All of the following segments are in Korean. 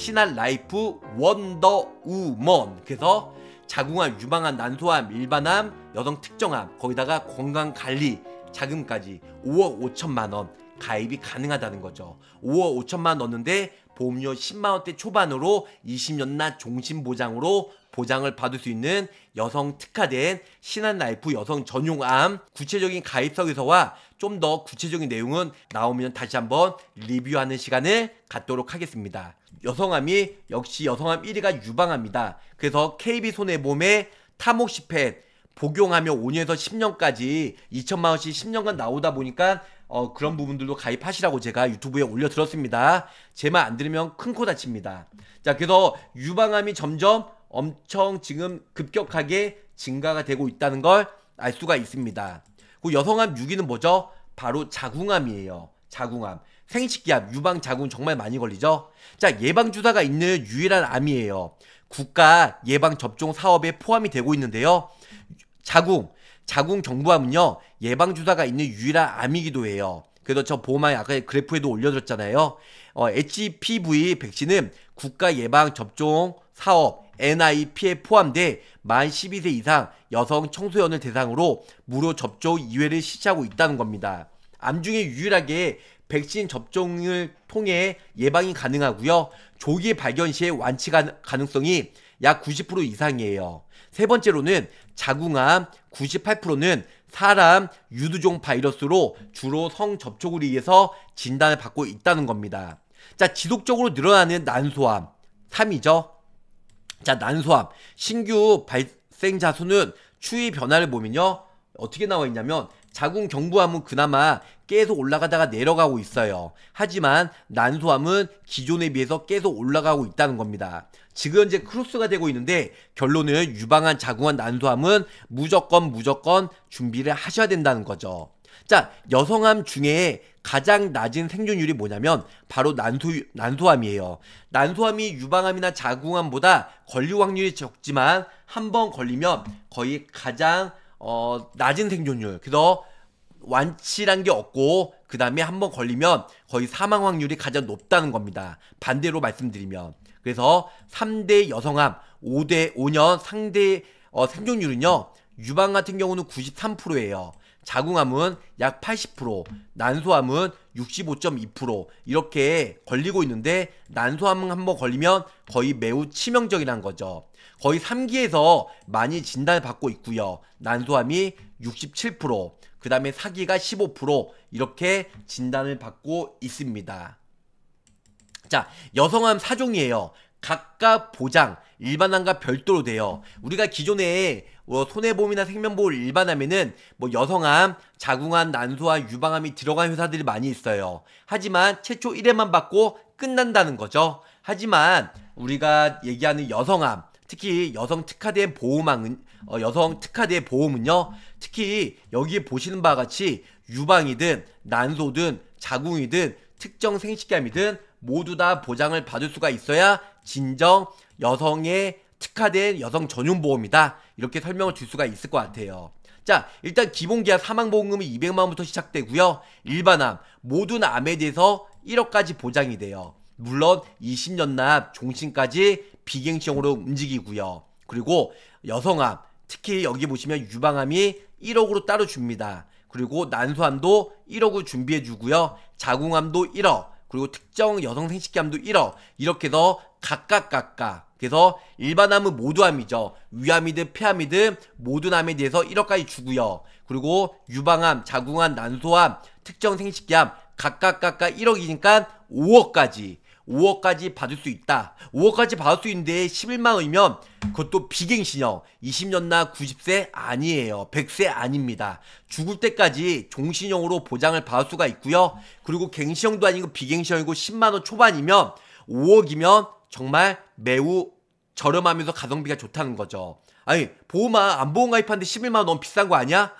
신한 라이프 원더 우먼 그래서 자궁암, 유방암, 난소암, 일반암, 여성 특정암 거기다가 건강관리 자금까지 5억 5천만 원 가입이 가능하다는 거죠. 5억 5천만 원 넣는데 보험료 10만 원대 초반으로 20년 나 종신 보장으로 보장을 받을 수 있는 여성 특화된 신한라이프 여성 전용암 구체적인 가입서 의서와 좀 더 구체적인 내용은 나오면 다시 한번 리뷰하는 시간을 갖도록 하겠습니다. 여성암이 역시 여성암 1위가 유방암입니다 그래서 KB 손해보험의 타목시펜 복용하며 5년에서 10년까지 2천만 원씩 10년간 나오다 보니까 어, 그런 부분들도 가입하시라고 제가 유튜브에 올려들었습니다제 말 안 들으면 큰 코 다칩니다. 자, 그래서 유방암이 점점 엄청 지금 급격하게 증가가 되고 있다는 걸 알 수가 있습니다. 그 여성암 6위는 뭐죠? 바로 자궁암이에요. 자궁암. 생식기압 유방자궁 정말 많이 걸리죠? 자, 예방주사가 있는 유일한 암이에요. 국가 예방접종 사업에 포함이 되고 있는데요. 자궁, 자궁 정부암은요, 예방주사가 있는 유일한 암이기도 해요. 그래서 저 보험망에 아까 그래프에도 올려줬잖아요 어, HPV 백신은 국가 예방 접종 사업 NIP에 포함돼 만 12세 이상 여성 청소년을 대상으로 무료 접종 2회를 실시하고 있다는 겁니다. 암 중에 유일하게 백신 접종을 통해 예방이 가능하고요. 조기 발견 시에 완치 가능성이 약 90% 이상이에요. 세 번째로는 자궁암 98%는 사람 유두종 바이러스로 주로 성접촉을 위해서 진단을 받고 있다는 겁니다. 자, 지속적으로 늘어나는 난소암 3이죠. 자, 난소암 신규 발생자 수는 추위 변화를 보면요. 어떻게 나와 있냐면 자궁 경부암은 그나마 계속 올라가다가 내려가고 있어요. 하지만 난소암은 기존에 비해서 계속 올라가고 있다는 겁니다. 지금 현재 크로스가 되고 있는데 결론은 유방암, 자궁암, 난소암은 무조건 무조건 준비를 하셔야 된다는 거죠. 자, 여성암 중에 가장 낮은 생존율이 뭐냐면 바로 난소, 난소암이에요. 난소암이 유방암이나 자궁암보다 걸릴 확률이 적지만 한번 걸리면 거의 가장 어, 낮은 생존율. 그래서 완치란 게 없고 그 다음에 한 번 걸리면 거의 사망 확률이 가장 높다는 겁니다. 반대로 말씀드리면 그래서 3대 여성암 5대 5년 상대 어, 생존율은요 유방 같은 경우는 93%예요. 자궁암은 약 80%, 난소암은 65.2% 이렇게 걸리고 있는데 난소암 은한 번 걸리면 거의 매우 치명적이란 거죠. 거의 3기에서 많이 진단받고 을 있고요. 난소암이 67%, 그 다음에 사기가 15% 이렇게 진단을 받고 있습니다. 자, 여성암 4종이에요. 각각 보장, 일반암과 별도로 돼요. 우리가 기존에 뭐 손해보험이나 생명보험 일반암에는 뭐 여성암, 자궁암, 난소암, 유방암이 들어간 회사들이 많이 있어요. 하지만 최초 1회만 받고 끝난다는 거죠. 하지만 우리가 얘기하는 여성암, 특히 여성 특화대 보호망은 어, 여성 특화된 보험은요. 특히 여기 보시는 바와 같이 유방이든 난소든 자궁이든 특정 생식감이든 모두 다 보장을 받을 수가 있어야 진정 여성의 특화된 여성 전용 보험이다. 이렇게 설명을 줄 수가 있을 것 같아요. 자, 일단 기본 계약 사망 보험금이 200만 원부터 시작되고요. 일반암 모든 암에 대해서 1억까지 보장이 돼요. 물론 20년 납 종신까지 비갱신형으로 움직이고요. 그리고 여성암, 특히 여기 보시면 유방암이 1억으로 따로 줍니다. 그리고 난소암도 1억을 준비해 주고요. 자궁암도 1억, 그리고 특정 여성 생식기암도 1억. 이렇게 해서 각각 각각. 그래서 일반암은 모두암이죠. 위암이든 폐암이든 모든 암에 대해서 1억까지 주고요. 그리고 유방암, 자궁암, 난소암, 특정 생식기암 각각 각각 1억이니까 5억까지. 5억까지 받을 수 있다. 5억까지 받을 수 있는데 11만 원이면 그것도 비갱신형 20년나 90세 아니에요. 100세 아닙니다. 죽을 때까지 종신형으로 보장을 받을 수가 있고요. 그리고 갱신형도 아니고 비갱신형이고 10만 원 초반이면 5억이면 정말 매우 저렴하면서 가성비가 좋다는 거죠. 아니 보험안 보험 가입하는데 11만 원 비싼 거 아니야?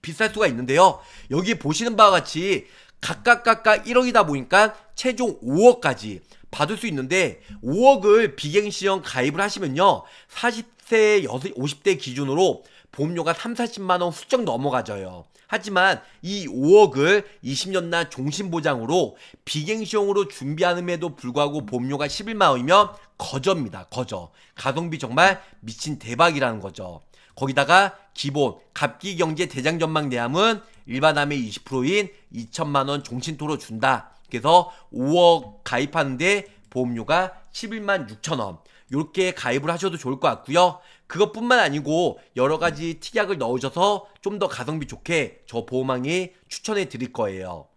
비쌀 수가 있는데요. 여기 보시는 바와 같이 각각 각각 1억이다 보니까 최종 5억까지 받을 수 있는데 5억을 비갱시형 가입을 하시면요. 40세, 50대 기준으로 보험료가 3, 40만원 수적 넘어가져요. 하지만 이 5억을 2 0년날 종신보장으로 비갱시형으로 준비하는에도 불구하고 보험료가 11만원이면 거저입니다. 거저. 가성비 정말 미친 대박이라는 거죠. 거기다가 기본 갑기 경제 대장 전망 대함은일반함의 20%인 2천만 원 종신토로 준다. 그래서 5억 가입하는데 보험료가 11만 6천 원. 이렇게 가입을 하셔도 좋을 것 같고요. 그것뿐만 아니고 여러 가지 특약을 넣으셔서 좀 더 가성비 좋게 저 보험왕이 추천해 드릴 거예요.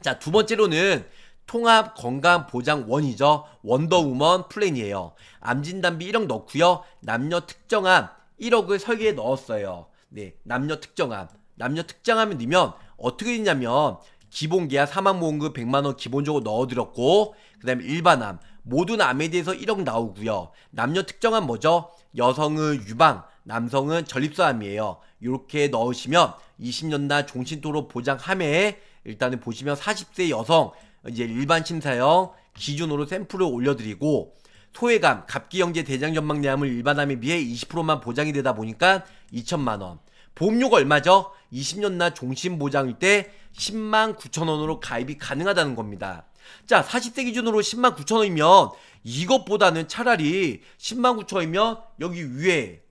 자, 두 번째로는 통합 건강 보장 원이죠. 원더우먼 플랜이에요. 암 진단비 1억 넣고요. 남녀 특정암 1억을 설계에 넣었어요. 네, 남녀 특정함. 남녀 특정함을 넣으면 어떻게 되냐면 기본 계약 사망 보험금 100만 원 기본적으로 넣어드렸고 그다음에 일반암 모든 암에 대해서 1억 나오고요. 남녀 특정함 뭐죠? 여성은 유방, 남성은 전립선암이에요. 이렇게 넣으시면 2 0년날 종신토록 보장함에 일단은 보시면 40세 여성 이제 일반 심사형 기준으로 샘플을 올려드리고 소외감 갑기영제 대장 전망내암을 일반암에 비해 20%만 보장이 되다 보니까 2천만원. 보험료가 얼마죠? 20년나 종신 보장일 때 10만 9천원으로 가입이 가능하다는 겁니다. 자, 4 0세 기준으로 10만 9천원이면 이것보다는 차라리 10만 9천원이면 여기 위에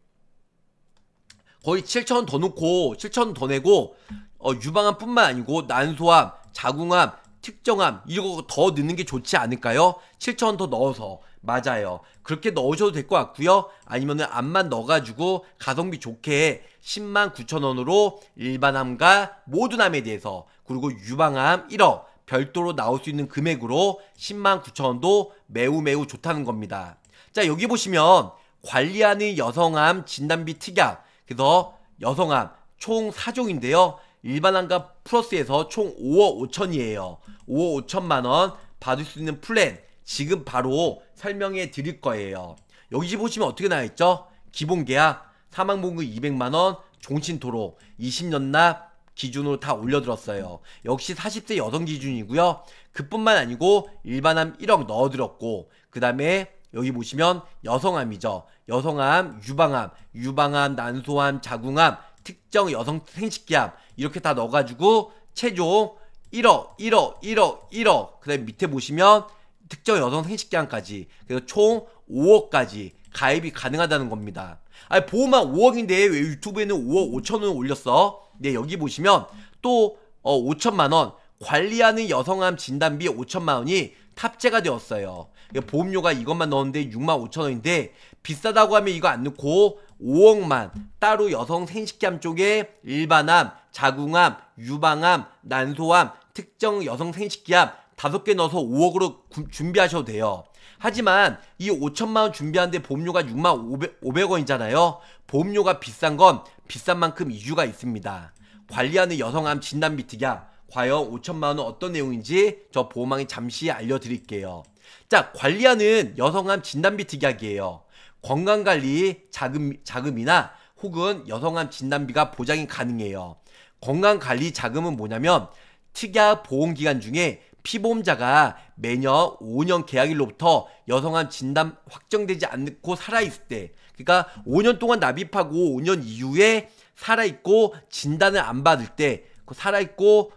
거의 7천원 더 놓고 7천원 더 내고 어, 유방암뿐만 아니고 난소암, 자궁암, 특정함 이거 더 넣는 게 좋지 않을까요? 7천 원더 넣어서 맞아요. 그렇게 넣으셔도 될 것 같고요. 아니면은 암만 넣어가지고 가성비 좋게 10만 9천 원으로 일반암과 모든암에 대해서 그리고 유방암 1억 별도로 나올 수 있는 금액으로 10만 9천 원도 매우 매우 좋다는 겁니다. 자 여기 보시면 관리하는 여성암 진단비 특약 그래서 여성암 총 4종인데요. 일반암과 플러스에서 총 5억 5천이에요. 5억 5천만 원 받을 수 있는 플랜 지금 바로 설명해 드릴 거예요. 여기 보시면 어떻게 나와 있죠? 기본 계약, 사망보험금 200만 원, 종신토로 20년 납 기준으로 다 올려들었어요. 역시 40세 여성 기준이고요. 그뿐만 아니고 일반암 1억 넣어들었고 그 다음에 여기 보시면 여성암이죠. 여성암, 유방암, 유방암, 난소암, 자궁암, 특정 여성 생식기함 이렇게 다 넣어가지고 최종 1억 1억 1억 1억 그 다음에 밑에 보시면 특정 여성 생식기함까지 그래서 총 5억까지 가입이 가능하다는 겁니다 아니 보험만 5억인데 왜 유튜브에는 5억 5천원 올렸어? 네 여기 보시면 또 어, 5천만원 관리하는 여성암 진단비 5천만원이 탑재가 되었어요 보험료가 이것만 넣었는데 6만 5천원인데 비싸다고 하면 이거 안 넣고 5억만 따로 여성 생식기암 쪽에 일반암, 자궁암, 유방암, 난소암, 특정 여성 생식기암 다섯 개 넣어서 5억으로 구, 준비하셔도 돼요. 하지만 이 5천만 원 준비하는데 보험료가 6만 500, 원이잖아요 보험료가 비싼 건 비싼 만큼 이유가 있습니다. 관리하는 여성암 진단 비트가 과연 5천만 원은 어떤 내용인지 저 보험왕이 잠시 알려드릴게요. 자, 관리하는 여성암 진단비 특약이에요. 건강관리 자금, 자금이나 혹은 여성암 진단비가 보장이 가능해요. 건강관리 자금은 뭐냐면 특약 보험기간 중에 피보험자가 매년 5년 계약일로부터 여성암 진단 확정되지 않고 살아있을 때 그러니까 5년 동안 납입하고 5년 이후에 살아있고 진단을 안 받을 때 그 살아있고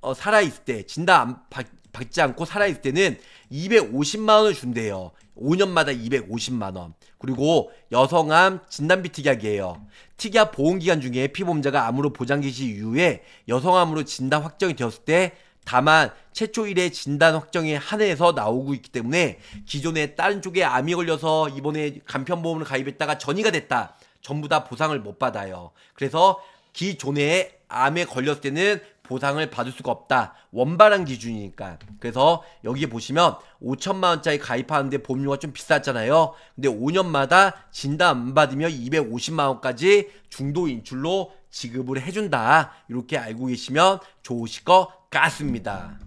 어, 살아있을 때 진단 안 받, 받지 않고 살아있을 때는 250만 원을 준대요. 5년마다 250만 원. 그리고 여성암 진단비 특약이에요. 특약 보험 기간 중에 피보험자가 암으로 보장 개시 이후에 여성암으로 진단 확정이 되었을 때 다만 최초 일의 진단 확정에 한해서 나오고 있기 때문에 기존에 다른 쪽에 암이 걸려서 이번에 간편보험을 가입했다가 전이가 됐다. 전부 다 보상을 못 받아요. 그래서 기존에 암에 걸렸을 때는 보상을 받을 수가 없다. 원발한 기준이니까. 그래서 여기 보시면 5천만 원짜리 가입하는데 보험료가 좀 비쌌잖아요. 근데 5년마다 진단 안 받으면 250만 원까지 중도 인출로 지급을 해준다. 이렇게 알고 계시면 좋으실 것 같습니다.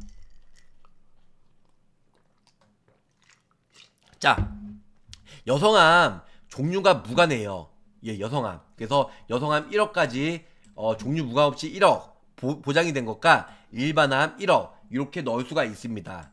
자, 여성암 종류가 무관해요. 예, 여성암. 그래서 여성암 1억까지 어, 종류 무관 없이 1억. 보, 장이된 것과 일반암 1억 이렇게 넣을 수가 있습니다.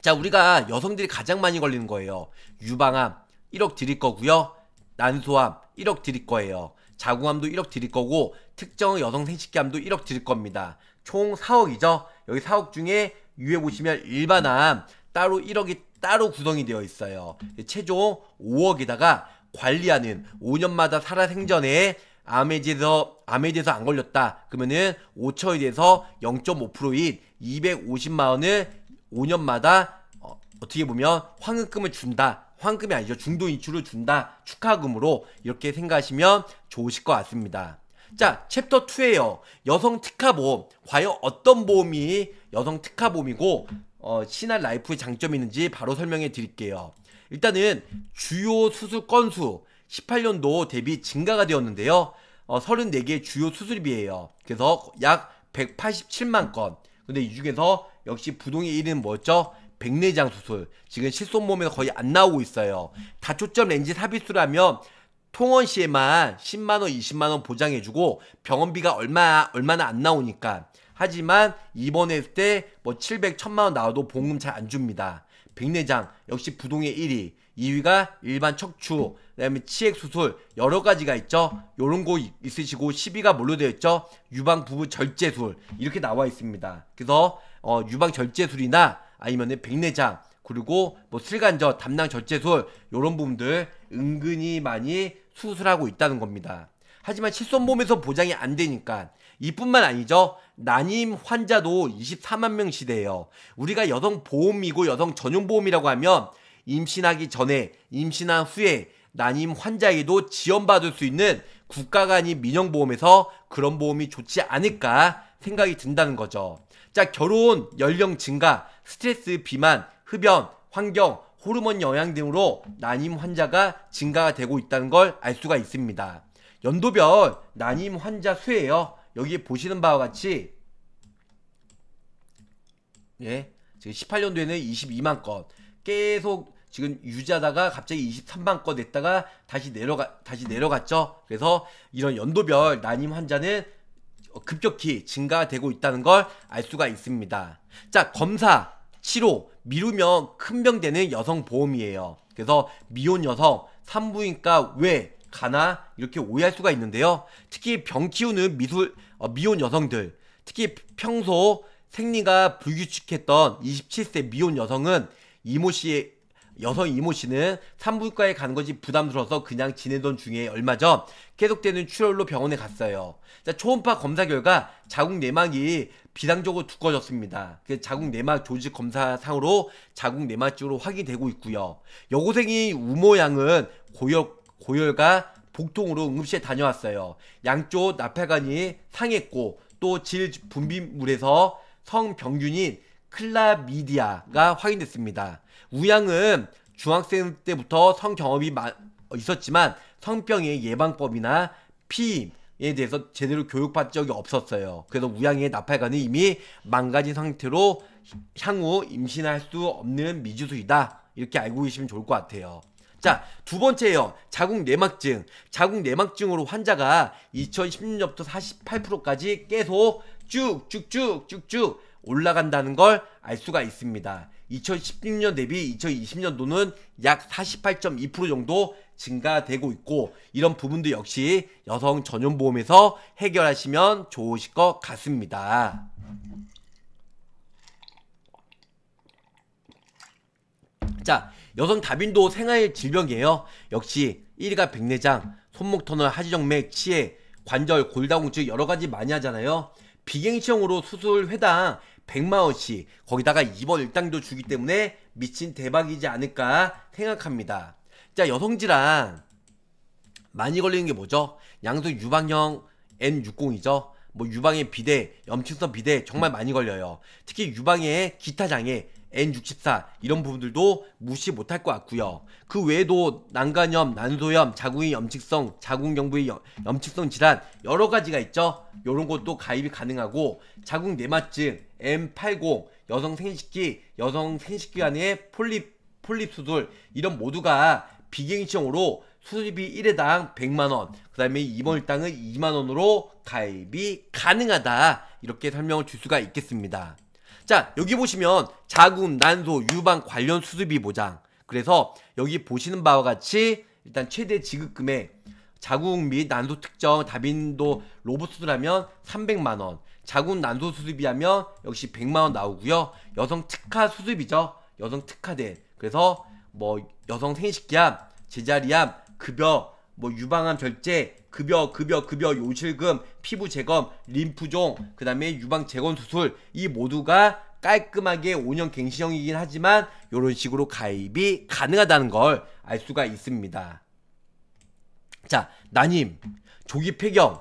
자 우리가 여성들이 가장 많이 걸리는 거예요. 유방암 1억 드릴 거고요. 난소암 1억 드릴 거예요. 자궁암도 1억 드릴 거고 특정 여성 생식기암도 1억 드릴 겁니다. 총 4억이죠. 여기 4억 중에 위에 보시면 일반암 따로 1억이 따로 구성이 되어 있어요. 최종 5억에다가 관리하는 5년마다 살아생전에 아메지해서 암에 대해서 안 걸렸다. 그러면은 5천에 대해서 0.5%인 250만 원을 5년마다 어, 떻게 보면 환급금을 준다. 환급이 아니죠. 중도 인출을 준다. 축하금으로 이렇게 생각하시면 좋으실 것 같습니다. 자, 챕터 2에요. 여성 특화 보험. 과연 어떤 보험이 여성 특화 보험이고 어, 신한 라이프의 장점이 있는지 바로 설명해 드릴게요. 일단은 주요 수술 건수, 18년도 대비 증가가 되었는데요. 어, 34개의 주요 수술비에요 그래서 약 187만 건. 근데 이 중에서 역시 부동의 1위는 뭐였죠? 백내장 수술. 지금 실손몸에서 거의 안 나오고 있어요. 다초점 렌즈 삽입수라면 통원 시에만 10만 원, 20만 원 보장해주고 병원비가 얼마 얼마나 안 나오니까. 하지만 입원했을 때뭐 700, 1000만 원 나와도 보험금 잘 안 줍니다. 백내장 역시 부동의 1위, 2위가 일반 척추, 그다음에 치액 수술 여러 가지가 있죠. 요런 거 있으시고 12가 뭘로 되어 있죠? 유방 부부 절제술 이렇게 나와 있습니다. 그래서 어, 유방 절제술이나 아니면 백내장 그리고 뭐 슬간저 담낭 절제술 요런 부분들 은근히 많이 수술하고 있다는 겁니다. 하지만 실손보험에서 보장이 안 되니까 이뿐만 아니죠. 난임 환자도 24만 명 시대예요. 우리가 여성 보험이고 여성 전용 보험이라고 하면 임신하기 전에 임신한 후에 난임 환자에게도 지원받을 수 있는 국가간아 민영보험에서 그런 보험이 좋지 않을까 생각이 든다는 거죠. 자, 결혼, 연령 증가, 스트레스, 비만, 흡연, 환경, 호르몬 영향 등으로 난임 환자가 증가가 되고 있다는 걸 알 수가 있습니다. 연도별 난임 환자 수예요. 여기 보시는 바와 같이 예, 지금 18년도에는 22만 건, 계속 지금 유지하다가 갑자기 23만 건 냈다가 다시 내려가 다시 내려갔죠. 그래서 이런 연도별 난임 환자는 급격히 증가되고 있다는 걸 알 수가 있습니다. 자, 검사, 치료, 미루면 큰 병 되는 여성 보험이에요. 그래서 미혼 여성, 산부인과 왜 가나 이렇게 오해할 수가 있는데요. 특히 병 키우는 미술 어, 미혼 여성들, 특히 평소 생리가 불규칙했던 27세 미혼 여성은 이모 씨의 여성 이모 씨는 산부인과에 가는 것이 부담스러워서 그냥 지내던 중에 얼마 전 계속되는 출혈로 병원에 갔어요. 자, 초음파 검사 결과 자궁 내막이 비상적으로 두꺼워졌습니다. 그 자궁 내막 조직 검사상으로 자궁 내막증으로 확인되고 있고요. 여고생이 우모 양은 고혈 고열과 복통으로 응급실에 다녀왔어요. 양쪽 나팔관이 상했고 또 질 분비물에서 성병균이 클라미디아가 확인됐습니다. 우양은 중학생 때부터 성 경험이 있었지만 성병의 예방법이나 피임에 대해서 제대로 교육받은 적이 없었어요. 그래서 우양의 나팔관은 이미 망가진 상태로 향후 임신할 수 없는 미지수이다. 이렇게 알고 계시면 좋을 것 같아요. 자, 두번째요 자궁 내막증. 자궁 내막증으로 환자가 2016년부터 48%까지 계속 쭉쭉쭉쭉쭉 올라간다는 걸 알 수가 있습니다. 2016년 대비 2020년도는 약 48.2% 정도 증가되고 있고 이런 부분도 역시 여성 전용 보험에서 해결하시면 좋으실 것 같습니다. 자, 여성 다빈도 생활 질병이에요. 역시 1위가 백내장, 손목 터널 하지정맥, 치해, 관절, 골다공증 여러 가지 많이 하잖아요. 비갱신형으로 수술 회당 100만원씩 거기다가 2번 일당도 주기 때문에 미친 대박이지 않을까 생각합니다. 자 여성지랑 많이 걸리는 게 뭐죠? 양수 유방형 N60이죠. 뭐 유방의 비대, 염치성 비대 정말 많이 걸려요. 특히 유방의 기타 장애, N64 이런 부분들도 무시 못할 것 같고요. 그 외에도 난간염, 난소염, 자궁의 염증성, 자궁경부의 염증성 질환 여러 가지가 있죠. 이런 것도 가입이 가능하고 자궁 내막증, M80, 여성 생식기, 여성 생식기 안에 폴립 폴립 수술 이런 모두가 비갱신형으로 수술비 1회당 100만원, 그 다음에 입원 일당은 2만원으로 가입이 가능하다. 이렇게 설명을 줄 수가 있겠습니다. 자 여기 보시면 자금, 난소, 유방 관련 수술비 보장 그래서 여기 보시는 바와 같이 일단 최대 지급금액 자궁 및 난소 특정 다빈도 로봇수술하면 300만원 자궁 난소 수술비하면 역시 100만원 나오고요 여성 특화 수술비죠 여성 특화된 그래서 뭐 여성 생식기암, 제자리암, 급여 뭐 유방암 절제, 급여, 급여, 급여, 요실금, 피부 재검, 림프종, 그 다음에 유방 재건 수술 이 모두가 깔끔하게 5년 갱신형이긴 하지만 이런 식으로 가입이 가능하다는 걸 알 수가 있습니다. 자, 난임, 조기 폐경,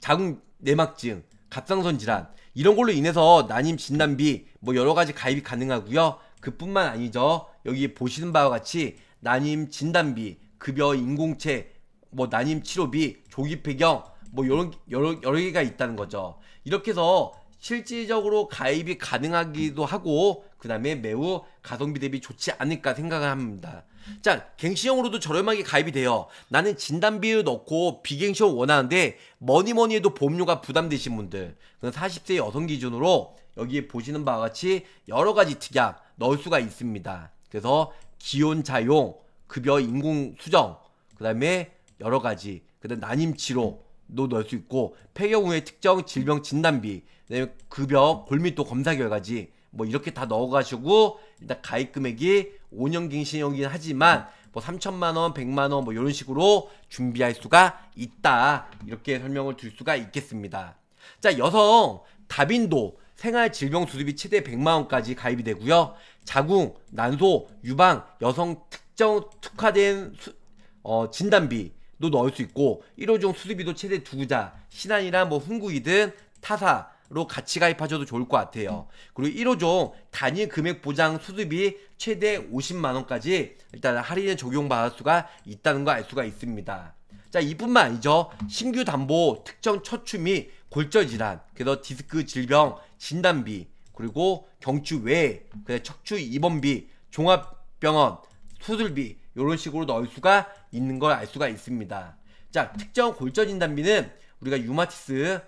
자궁 내막증, 갑상선 질환 이런 걸로 인해서 난임 진단비 뭐 여러 가지 가입이 가능하고요. 그뿐만 아니죠. 여기 보시는 바와 같이 난임 진단비, 급여 인공체, 뭐 난임 치료비, 조기 폐경 뭐 요런 여러, 여러 개가 있다는 거죠. 이렇게 해서 실질적으로 가입이 가능하기도 하고 그 다음에 매우 가성비 대비 좋지 않을까 생각을 합니다. 자, 갱신형으로도 저렴하게 가입이 돼요. 나는 진단비를 넣고 비갱신형 원하는데 뭐니 뭐니 해도 보험료가 부담되신 분들, 그 40세 여성 기준으로 여기 에 보시는 바와 같이 여러 가지 특약 넣을 수가 있습니다. 그래서 기혼 자용, 급여 인공 수정, 그 다음에 여러 가지 그다음 난임치료 도 넣을 수 있고 폐경 후에 특정 질병 진단비 그다음에 급여 골밀도 검사 결과지 뭐 이렇게 다 넣어가지고 일단 가입 금액이 5년 갱신형이긴 하지만 뭐 3천만 원, 100만 원뭐 이런 식으로 준비할 수가 있다 이렇게 설명을 드릴 수가 있겠습니다. 자 여성 다빈도 생활 질병 수술이 최대 100만 원까지 가입이 되고요. 자궁, 난소, 유방, 여성 특정 특화된 수, 어, 진단비 도 넣을 수 있고 1호종 수수비도 최대 두자 신한이나 뭐 훈구이든 타사 로 같이 가입하셔도 좋을 것 같아요. 그리고 1호종 단일 금액 보장 수수비 최대 50만 원까지 일단 할인에 적용 받을 수가 있다는 거 알 수가 있습니다. 자 이뿐만 아니죠. 신규 담보 특정 처추 및 골절 질환, 그래서 디스크 질병 진단비 그리고 경추 외, 그 척추 입원비, 종합병원 수술비 이런 식으로 넣을 수가 있는 걸 알 수가 있습니다. 자, 특정 골절 진단비는 우리가 유마티스,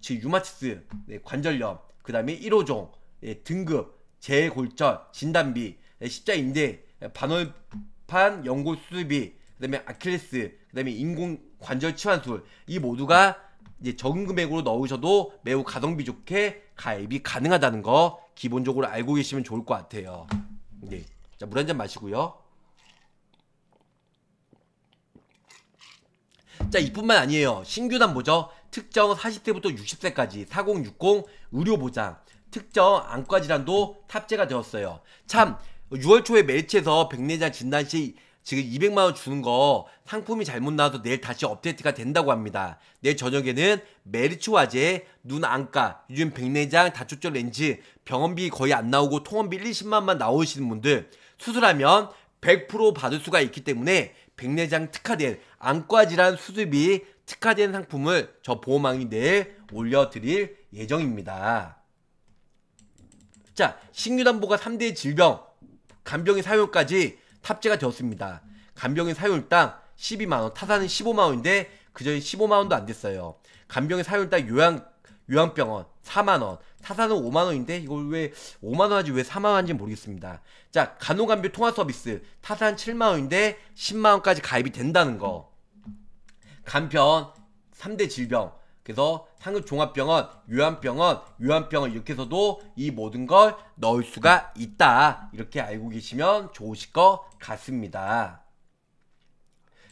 즉 유마티스 네, 관절염, 그 다음에 1호종 네, 예, 등급 재골절 진단비, 네, 십자 인대 예, 반월판 연골 수술비, 그 다음에 아킬레스, 그 다음에 인공 관절 치환술 이 모두가 이제 적은 금액으로 넣으셔도 매우 가성비 좋게 가입이 가능하다는 거 기본적으로 알고 계시면 좋을 것 같아요. 네. 자, 물 한 잔 마시고요. 진 이뿐만 아니에요. 신규 단보죠 특정 40대부터 60세까지 4060 의료 보장, 특정 안과 질환도 탑재가 되었어요. 참 6월 초에 매치에서 백내장 진단 시 지금 200만 원 주는 거 상품이 잘못 나와서 내일 다시 업데이트가 된다고 합니다. 내일 저녁에는 메리츠 화재, 눈 안과, 요즘 백내장 다초점 렌즈, 병원비 거의 안 나오고 통원비 1, 20만만 나오시는 분들 수술하면 100% 받을 수가 있기 때문에 백내장 특화된 안과 질환 수술비 특화된 상품을 저보호망이내에 올려드릴 예정입니다. 자, 식류담보가 3대 질병, 간병인 사용까지 탑재가 되었습니다. 간병인 사용당 12만원, 타사는 15만원인데 그전에 15만원도 안 됐어요. 간병인 사용당 요양, 요양병원 4만원, 타사는 5만원인데 이걸 왜 5만원 하지 왜 4만원 하지 모르겠습니다. 자, 간호간별 통화 서비스. 타사는 7만원인데 10만원까지 가입이 된다는 거. 간편, 3대 질병. 그래서 상급종합병원, 요한병원, 요한병원 이렇게 해서도 이 모든 걸 넣을 수가 있다. 이렇게 알고 계시면 좋으실 것 같습니다.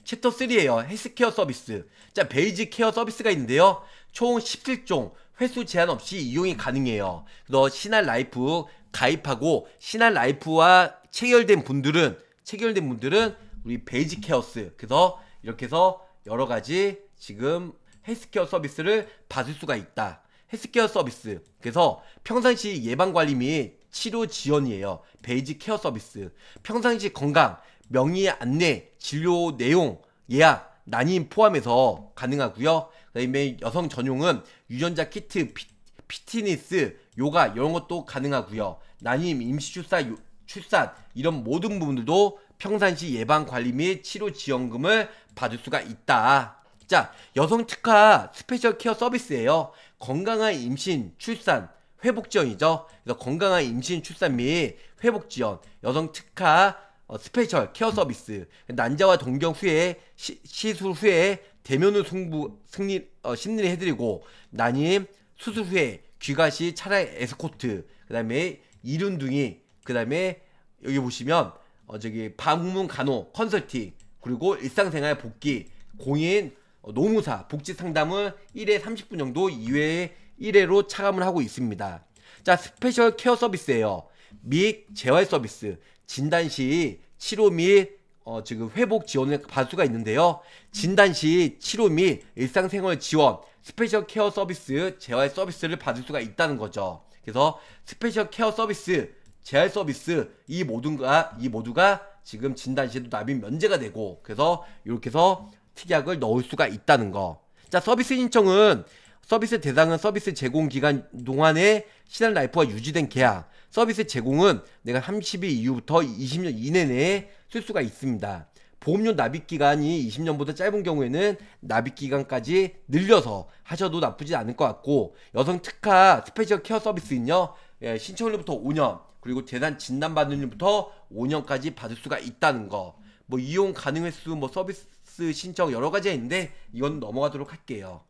챕터 3에요. 헬스케어 서비스. 자, 베이직 케어 서비스가 있는데요. 총 17종, 횟수 제한 없이 이용이 가능해요. 너 신한 라이프 가입하고 신한 라이프와 체결된 분들은 체결된 분들은 우리 베이직 케어스 그래서 이렇게 해서 여러 가지 지금 헬스케어 서비스를 받을 수가 있다. 헬스케어 서비스 그래서 평상시 예방관리 및 치료 지원이에요. 베이직 케어 서비스 평상시 건강 명의 안내 진료 내용 예약 난임 포함해서 가능하고요. 그다음에 여성 전용은 유전자 키트, 피, 피트니스, 요가 이런 것도 가능하고요. 난임, 임시 출산, 요, 출산 이런 모든 부분들도 평상시 예방 관리 및 치료 지원금을 받을 수가 있다. 자, 여성 특화 스페셜 케어 서비스예요. 건강한 임신, 출산, 회복 지원이죠. 그래서 건강한 임신, 출산 및 회복 지원, 여성 특화 어, 스페셜 케어 서비스 난자와 동경 후에 시, 술 후에 대면을 승부 승리 어, 심리를 해드리고 난임 수술 후에 귀가시 차량 에스코트 그다음에 이륜둥이 그다음에 여기 보시면 어, 저기 방문 간호 컨설팅 그리고 일상생활 복귀 공인 어, 노무사 복지 상담을 1회 30분 정도 2회 1회로 차감을 하고 있습니다. 자 스페셜 케어 서비스예요. 및 재활 서비스 진단 시 치료 및 어, 지금 회복 지원을 받을 수가 있는데요. 진단 시 치료 및 일상생활 지원, 스페셜 케어 서비스, 재활 서비스를 받을 수가 있다는 거죠. 그래서 스페셜 케어 서비스, 재활 서비스 이 모든가 이 모두가 지금 진단 시에도 납입 면제가 되고 그래서 이렇게 해서 특약을 넣을 수가 있다는 거. 자, 서비스 신청은 서비스 대상은 서비스 제공 기간 동안에 신한 라이프가 유지된 계약, 서비스 제공은 내가 30일 이후부터 20년 이내 내에 쓸 수가 있습니다. 보험료 납입 기간이 20년보다 짧은 경우에는 납입 기간까지 늘려서 하셔도 나쁘지 않을 것 같고 여성 특화 스페셜 케어 서비스는요 예, 신청일로부터 5년 그리고 재산 진단 받는일부터 5년까지 받을 수가 있다는 거. 뭐 이용 가능 횟수, 뭐 서비스 신청 여러 가지가 있는데 이건 넘어가도록 할게요.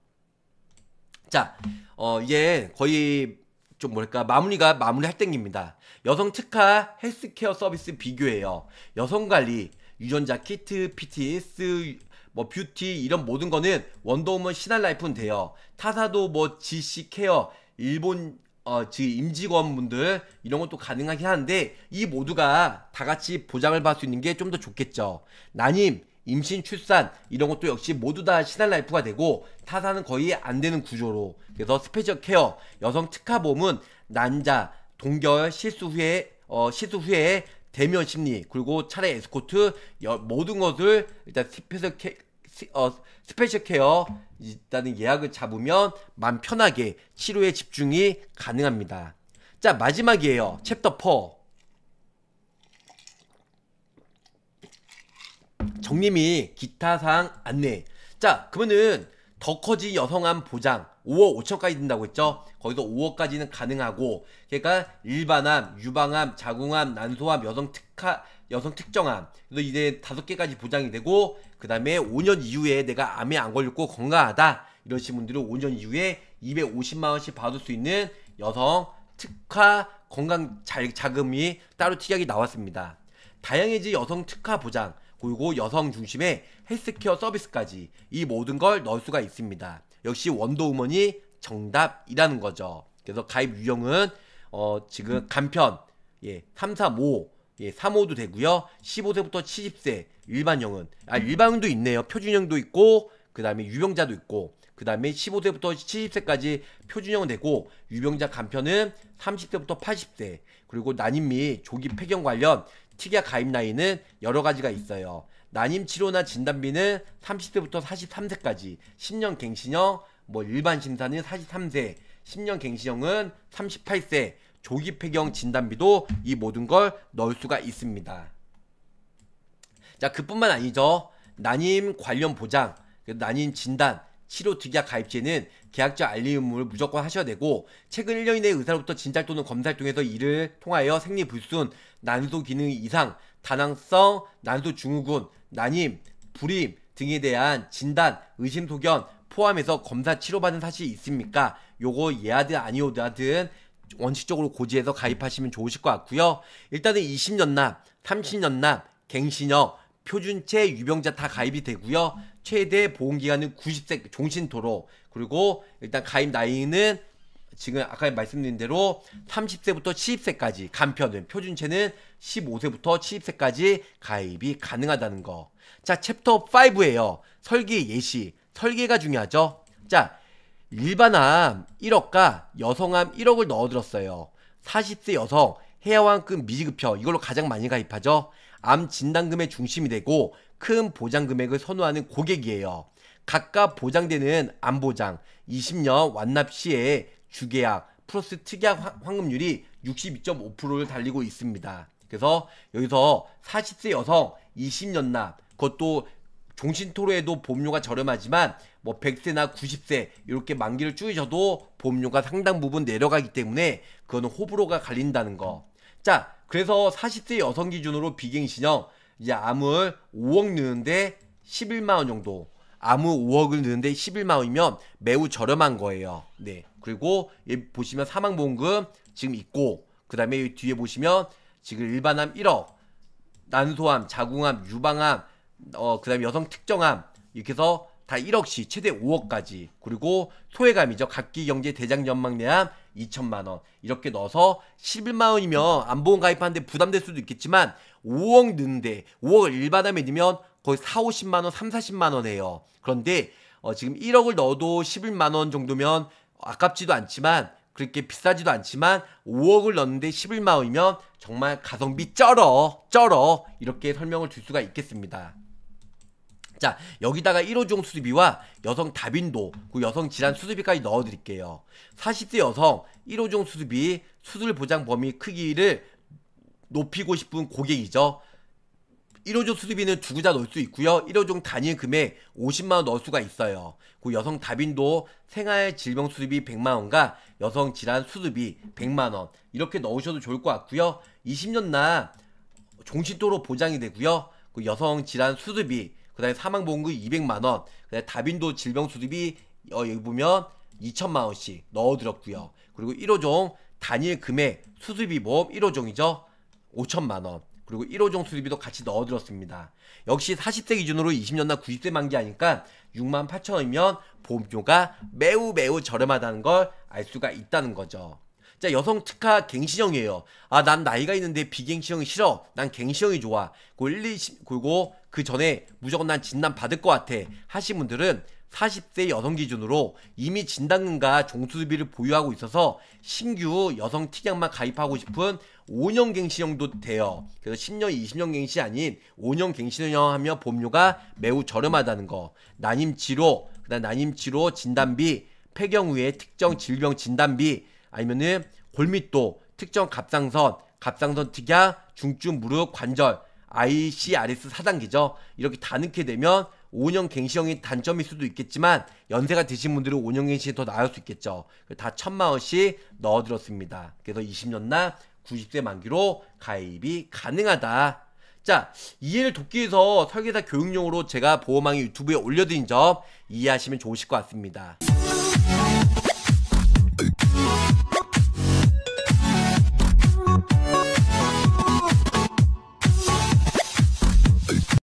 자, 어 이제 거의 좀 뭐랄까 마무리가 마무리 할 땡깁니다. 여성 특화 헬스케어 서비스 비교예요. 여성 관리, 유전자 키트, PTS, 뭐 뷰티 이런 모든 거는 원더우먼 신한라이프는 돼요. 타사도 뭐 GC 케어, 일본 어, 즉 임직원분들 이런 것도 가능하긴 한데 이 모두가 다 같이 보장을 받을 수 있는 게 좀 더 좋겠죠. 나님 임신, 출산 이런 것도 역시 모두 다 신한라이프가 되고 타사는 거의 안 되는 구조로 그래서 스페셜 케어 여성 특화보험은 난자, 동결, 실수 후에 어, 실수 후에 대면 심리 그리고 차례 에스코트 여, 모든 것을 일단 스페셜 케 어, 스페셜 케어 일단은 예약을 잡으면 마음 편하게 치료에 집중이 가능합니다. 자 마지막이에요 챕터 4 정님이 기타 사항 안내. 자, 그러면은 더커지 여성암 보장 5억 5천까지 든다고 했죠? 거기서 5억까지는 가능하고 그러니까 일반암, 유방암, 자궁암, 난소암, 여성 특화, 여성 특정암 그래서 이제 다섯 개까지 보장이 되고 그 다음에 5년 이후에 내가 암에 안 걸렸고 건강하다 이러신 분들은 5년 이후에 250만원씩 받을 수 있는 여성 특화 건강 자금이 따로 특약이 나왔습니다. 다양해지 여성 특화 보장 그리고 여성 중심의 헬스케어 서비스까지 이 모든 걸 넣을 수가 있습니다. 역시 원더우먼이 정답이라는 거죠. 그래서 가입 유형은 어, 지금 간편 예, 3, 4, 5 예, 3 5도 되고요. 15세부터 70세 일반형은 아 일반형도 있네요. 표준형도 있고 그다음에 유병자도 있고 그다음에 15세부터 70세까지 표준형은 되고 유병자 간편은 30세부터 80세 그리고 난임 및 조기 폐경 관련 특약 가입 나이는 여러 가지가 있어요. 난임 치료나 진단비는 30세부터 43세까지, 10년 갱신형, 뭐 일반 심사는 43세, 10년 갱신형은 38세, 조기 폐경 진단비도 이 모든 걸 넣을 수가 있습니다. 자, 그뿐만 아니죠. 난임 관련 보장, 난임 진단, 치료 특약 가입 시에는 계약자 알림 의무를 무조건 하셔야 되고 최근 1년 이내 의사로부터 진찰 또는 검사를 통해서 이를 통하여 생리 불순, 난소 기능 이상, 다낭성, 난소 증후군, 난임, 불임 등에 대한 진단, 의심 소견 포함해서 검사 치료받은 사실이 있습니까? 요거 예하든 아니오든 원칙적으로 고지해서 가입하시면 좋으실 것 같고요. 일단은 20년납, 30년납, 갱신형, 표준체 유병자 다 가입이 되고요. 최대 보험 기간은 90세 종신토로 그리고 일단 가입 나이는 지금 아까 말씀드린 대로 30세부터 70세까지 간편은 표준체는 15세부터 70세까지 가입이 가능하다는 거. 자, 챕터 5예요. 설계 예시. 설계가 중요하죠. 자, 일반암 1억과 여성암 1억을 넣어들었어요. 40세 여성 해외왕급 미지급혀 이걸로 가장 많이 가입하죠. 암 진단금의 중심이 되고 큰 보장 금액을 선호하는 고객이에요. 각각 보장되는 안보장, 20년 완납 시에 주계약, 플러스 특약 환급률이 62.5%를 달리고 있습니다. 그래서 여기서 40세 여성 20년 납, 그것도 종신토로에도 보험료가 저렴하지만 뭐 100세나 90세 이렇게 만기를 줄이셔도 보험료가 상당 부분 내려가기 때문에 그거는 호불호가 갈린다는 거. 자, 그래서 40세 여성 기준으로 비갱신형 이제 암을 5억 넣는데 11만원 정도 암무 5억을 넣는데 11만원이면 매우 저렴한 거예요. 네. 그리고 여기 보시면 사망보험금 지금 있고 그 다음에 뒤에 보시면 지금 일반암 1억 난소암, 자궁암, 유방암, 어, 그 다음에 여성 특정암 이렇게 해서 다 1억씩 최대 5억까지 그리고 소외감이죠. 각기 경제 대장 연망내한 2천만 원 이렇게 넣어서 11만 원이면 안보험 가입하는데 부담될 수도 있겠지만 5억 넣는데 5억을 일반암에 넣으면 거의 4, 50만 원, 3, 40만 원이에요. 그런데 어, 지금 1억을 넣어도 11만 원 정도면 아깝지도 않지만 그렇게 비싸지도 않지만 5억을 넣는데 11만 원이면 정말 가성비 쩔어 쩔어 이렇게 설명을 줄 수가 있겠습니다. 자 여기다가 1호종 수수비와 여성 다빈도 그 여성 질환 수수비까지 넣어드릴게요. 40대 여성 1호종 수수비 수술 보장 범위 크기를 높이고 싶은 고객이죠. 1호종 수수비는 두구자 넣을 수 있고요. 1호종 단일 금액 50만원 넣을 수가 있어요. 그 여성 다빈도 생활 질병 수수비 100만원과 여성 질환 수수비 100만원 이렇게 넣으셔도 좋을 것 같고요. 20년 날 종신도로 보장이 되고요. 그 여성 질환 수수비 그다음에 사망보험금 200만 원, 그다음에 다빈도 질병수습이 어, 여기 보면 2천만 원씩 넣어드렸고요. 그리고 1호종 단일 금액 수수비 보험 1호종이죠. 5천만 원. 그리고 1호종 수리비도 같이 넣어드렸습니다. 역시 40세 기준으로 20년나 90세 만기 하니까 6만 8천 원이면 보험료가 매우 매우 저렴하다는 걸 알 수가 있다는 거죠. 자 여성 특화 갱신형이에요. 아 난 나이가 있는데 비갱신형이 싫어. 난 갱신형이 좋아. 그리고 1, 2, 0 그리고 그 전에 무조건 난 진단 받을 것 같아 하신 분들은 40세 여성 기준으로 이미 진단금과 종수비를 보유하고 있어서 신규 여성 특약만 가입하고 싶은 5년 갱신형도 돼요. 그래서 10년, 20년 갱신 아닌 5년 갱신형 하며 보험료가 매우 저렴하다는 거. 난임 치료, 그다음 난임 치료 진단비, 폐경 후에 특정 질병 진단비, 아니면은 골밀도, 특정 갑상선, 갑상선 특약, 중증 무릎 관절 ICRS 4단계죠. 이렇게 다늦게 되면 5년 갱신형이 단점일 수도 있겠지만 연세가 드신 분들은 5년 갱신이 더 나을 수 있겠죠. 다 천만원씩 넣어들었습니다. 그래서 20년나 90세 만기로 가입이 가능하다. 자, 이해를 돕기 위해서 설계사 교육용으로 제가 보험왕이 유튜브에 올려드린 점 이해하시면 좋으실 것 같습니다.